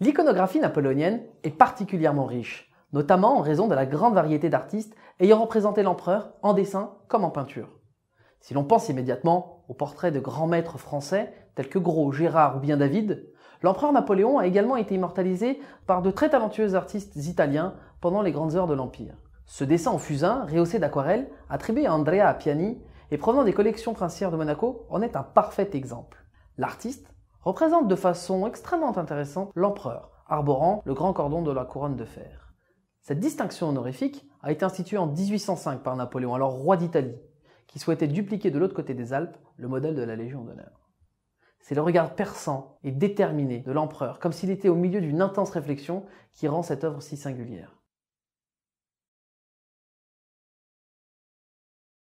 L'iconographie napoléonienne est particulièrement riche, notamment en raison de la grande variété d'artistes ayant représenté l'empereur en dessin comme en peinture. Si l'on pense immédiatement aux portraits de grands maîtres français tels que Gros, Gérard ou bien David, l'empereur Napoléon a également été immortalisé par de très talentueux artistes italiens pendant les grandes heures de l'Empire. Ce dessin en fusain, rehaussé d'aquarelles, attribué à Andrea Appiani et provenant des collections princières de Monaco, en est un parfait exemple. L'artiste représente de façon extrêmement intéressante l'empereur, arborant le grand cordon de la couronne de fer. Cette distinction honorifique a été instituée en 1805 par Napoléon, alors roi d'Italie, qui souhaitait dupliquer de l'autre côté des Alpes le modèle de la Légion d'honneur. C'est le regard perçant et déterminé de l'empereur, comme s'il était au milieu d'une intense réflexion qui rend cette œuvre si singulière.